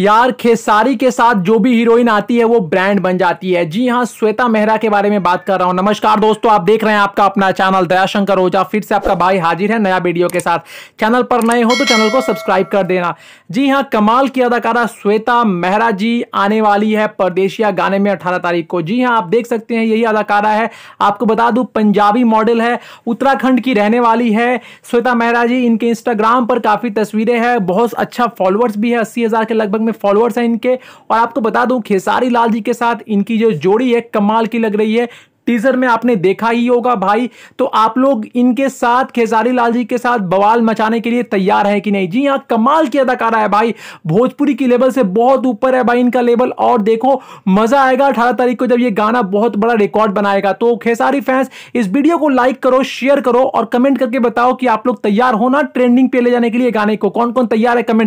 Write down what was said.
यार खेसारी के साथ जो भी हीरोइन आती है वो ब्रांड बन जाती है जी हाँ श्वेता मेहरा के बारे में बात कर रहा हूँ नमस्कार दोस्तों आप देख रहे हैं आपका अपना चैनल दयाशंकर ओझा फिर से आपका भाई हाजिर है नया वीडियो के साथ चैनल पर नए हो तो चैनल को सब्सक्राइब कर देना जी हाँ कमाल की अदाकारा श्वेता मेहरा जी आने वाली है परदेशिया गाने में अठारह तारीख को जी हाँ आप देख सकते हैं यही अदाकारा है आपको बता दूँ पंजाबी मॉडल है उत्तराखंड की रहने वाली है श्वेता मेहरा जी इनके इंस्टाग्राम पर काफ़ी तस्वीरें हैं बहुत अच्छा फॉलोअर्स भी है अस्सी के लगभग में फॉलोअर्स हैं इनके और आपको बता दूं खेसारी लाल जी के साथ इनकी जो जोड़ी है कमाल की लग रही है टीजर में आपने देखा ही होगा भाई तो आप लोग इनके साथ खेसारी लाल जी के साथ बवाल मचाने के लिए तैयार है कि नहीं जी हाँ कमाल की अदाकारा है भाई भोजपुरी की लेवल से बहुत ऊपर है भाई इनका लेवल और देखो मजा आएगा अठारह तारीख को जब ये गाना बहुत बड़ा रिकॉर्ड बनाएगा तो खेसारी फैंस इस वीडियो को लाइक करो शेयर करो और कमेंट करके बताओ कि आप लोग तैयार हो ना ट्रेंडिंग पे ले जाने के लिए गाने को कौन कौन तैयार है कमेंट